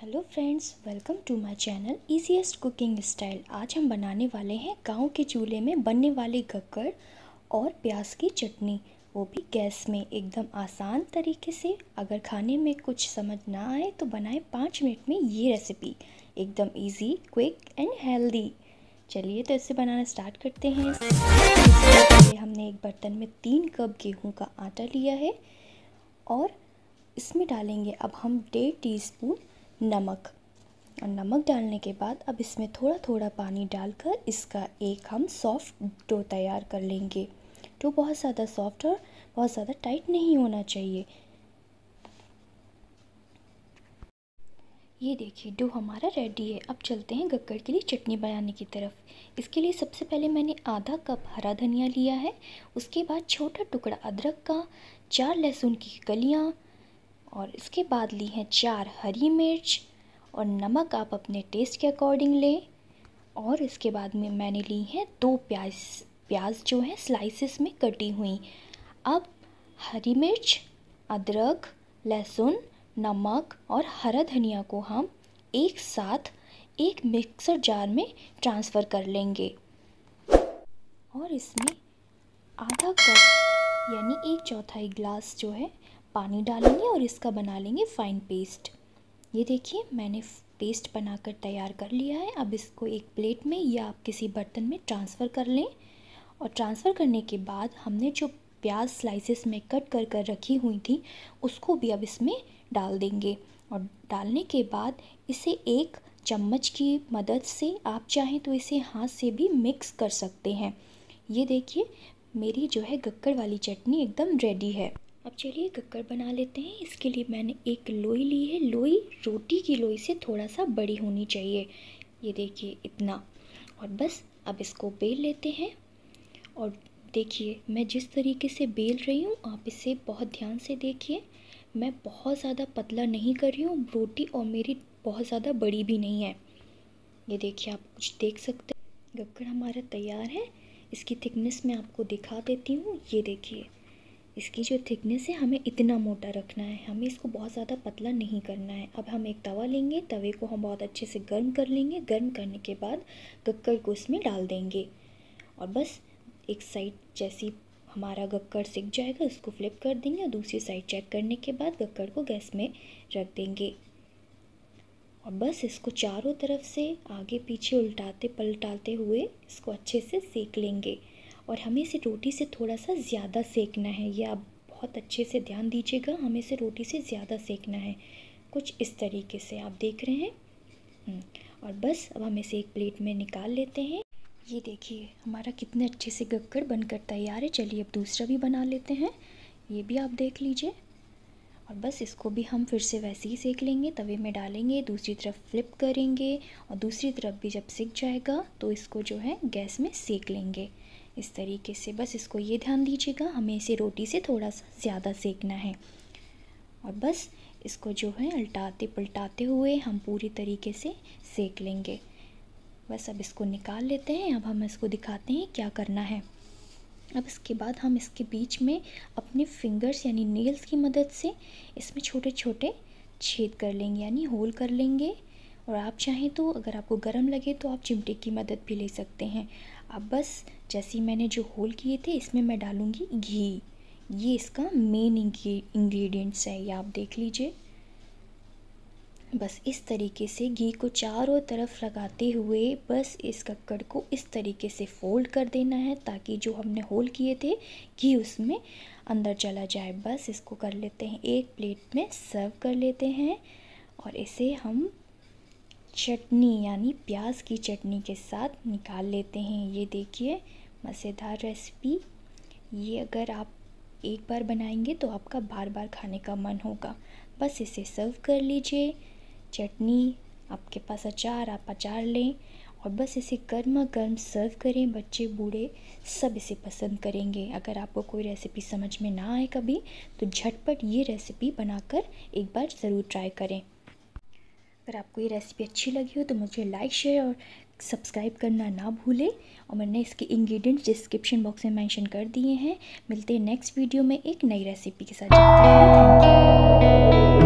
hello friends welcome to my channel easiest cooking style आज हम बनाने वाले हैं गांव के चूल्हे में बनने वाले गक्कड़ और प्याज की चटनी वो भी गैस में एकदम आसान तरीके से अगर खाने में कुछ समझ ना आए तो बनाएं पाँच मिनट में ये रेसिपी एकदम इजी क्विक एंड हेल्दी चलिए तो इसे बनाना स्टार्ट करते हैं हमने एक बर्तन में तीन कप गेहूँ का आटा लिया है और इसमें डालेंगे अब हम डेढ़ टी नमक और नमक डालने के बाद अब इसमें थोड़ा थोड़ा पानी डालकर इसका एक हम सॉफ़्ट डो तैयार कर लेंगे डो बहुत ज़्यादा सॉफ्ट और बहुत ज़्यादा टाइट नहीं होना चाहिए ये देखिए डो हमारा रेडी है अब चलते हैं गक्कड़ के लिए चटनी बनाने की तरफ इसके लिए सबसे पहले मैंने आधा कप हरा धनिया लिया है उसके बाद छोटा टुकड़ा अदरक का चार लहसुन की कलियाँ और इसके बाद ली हैं चार हरी मिर्च और नमक आप अपने टेस्ट के अकॉर्डिंग लें और इसके बाद में मैंने ली हैं दो प्याज प्याज जो है स्लाइसिस में कटी हुई अब हरी मिर्च अदरक लहसुन नमक और हरा धनिया को हम एक साथ एक मिक्सर जार में ट्रांसफ़र कर लेंगे और इसमें आधा कप यानी एक चौथाई ग्लास जो है पानी डालेंगे और इसका बना लेंगे फ़ाइन पेस्ट ये देखिए मैंने पेस्ट बनाकर तैयार कर लिया है अब इसको एक प्लेट में या आप किसी बर्तन में ट्रांसफ़र कर लें और ट्रांसफ़र करने के बाद हमने जो प्याज स्लाइसेस में कट कर कर रखी हुई थी उसको भी अब इसमें डाल देंगे और डालने के बाद इसे एक चम्मच की मदद से आप चाहें तो इसे हाथ से भी मिक्स कर सकते हैं ये देखिए मेरी जो है गक्कर वाली चटनी एकदम रेडी है अब चलिए कक्कर बना लेते हैं इसके लिए मैंने एक लोई ली है लोई रोटी की लोई से थोड़ा सा बड़ी होनी चाहिए ये देखिए इतना और बस अब इसको बेल लेते हैं और देखिए मैं जिस तरीके से बेल रही हूँ आप इसे बहुत ध्यान से देखिए मैं बहुत ज़्यादा पतला नहीं कर रही हूँ रोटी और मेरी बहुत ज़्यादा बड़ी भी नहीं है ये देखिए आप कुछ देख सकते हैं गक्कड़ हमारा तैयार है इसकी थिकनेस मैं आपको दिखा देती हूँ ये देखिए इसकी जो थिकनेस है हमें इतना मोटा रखना है हमें इसको बहुत ज़्यादा पतला नहीं करना है अब हम एक तवा लेंगे तवे को हम बहुत अच्छे से गर्म कर लेंगे गर्म करने के बाद गक्कर को इसमें डाल देंगे और बस एक साइड जैसी हमारा गक्कर सिक जाएगा उसको फ्लिप कर देंगे और दूसरी साइड चेक करने के बाद गक्कर को गैस में रख देंगे और बस इसको चारों तरफ से आगे पीछे उल्टाते पलटाते हुए इसको अच्छे से सेक लेंगे और हमें इसे रोटी से थोड़ा सा ज़्यादा सेकना है ये आप बहुत अच्छे से ध्यान दीजिएगा हमें इसे रोटी से ज़्यादा सेकना है कुछ इस तरीके से आप देख रहे हैं हम्म, और बस अब हम इसे एक प्लेट में निकाल लेते हैं ये देखिए हमारा कितने अच्छे से गक्कड़ बनकर तैयार है चलिए अब दूसरा भी बना लेते हैं ये भी आप देख लीजिए और बस इसको भी हम फिर से वैसे ही सेक लेंगे तवे में डालेंगे दूसरी तरफ फ्लिप करेंगे और दूसरी तरफ भी जब सिक जाएगा तो इसको जो है गैस में सेक लेंगे इस तरीके से बस इसको ये ध्यान दीजिएगा हमें इसे रोटी से थोड़ा सा ज़्यादा सेकना है और बस इसको जो है उल्टाते पलटाते हुए हम पूरी तरीके से सेक लेंगे बस अब इसको निकाल लेते हैं अब हम इसको दिखाते हैं क्या करना है अब इसके बाद हम इसके बीच में अपने फिंगर्स यानी नेल्स की मदद से इसमें छोटे छोटे छेद कर लेंगे यानी होल कर लेंगे और आप चाहें तो अगर आपको गर्म लगे तो आप चिमटे की मदद भी ले सकते हैं अब बस जैसे मैंने जो होल किए थे इसमें मैं डालूँगी घी ये इसका मेन इंग्रेडिएंट्स है ये आप देख लीजिए बस इस तरीके से घी को चारों तरफ लगाते हुए बस इस कक्कड़ को इस तरीके से फोल्ड कर देना है ताकि जो हमने होल किए थे घी उसमें अंदर चला जाए बस इसको कर लेते हैं एक प्लेट में सर्व कर लेते हैं और इसे हम चटनी यानी प्याज की चटनी के साथ निकाल लेते हैं ये देखिए मज़ेदार रेसिपी ये अगर आप एक बार बनाएंगे तो आपका बार बार खाने का मन होगा बस इसे सर्व कर लीजिए चटनी आपके पास अचार आप अचार लें और बस इसे गर्मा गर्म सर्व करें बच्चे बूढ़े सब इसे पसंद करेंगे अगर आपको कोई रेसिपी समझ में ना आए कभी तो झटपट ये रेसिपी बनाकर एक बार ज़रूर ट्राई करें अगर आपको ये रेसिपी अच्छी लगी हो तो मुझे लाइक शेयर और सब्सक्राइब करना ना भूलें और मैंने इसके इंग्रेडिएंट्स डिस्क्रिप्शन बॉक्स में मेंशन कर दिए हैं मिलते हैं नेक्स्ट वीडियो में एक नई रेसिपी के साथ थैंक यू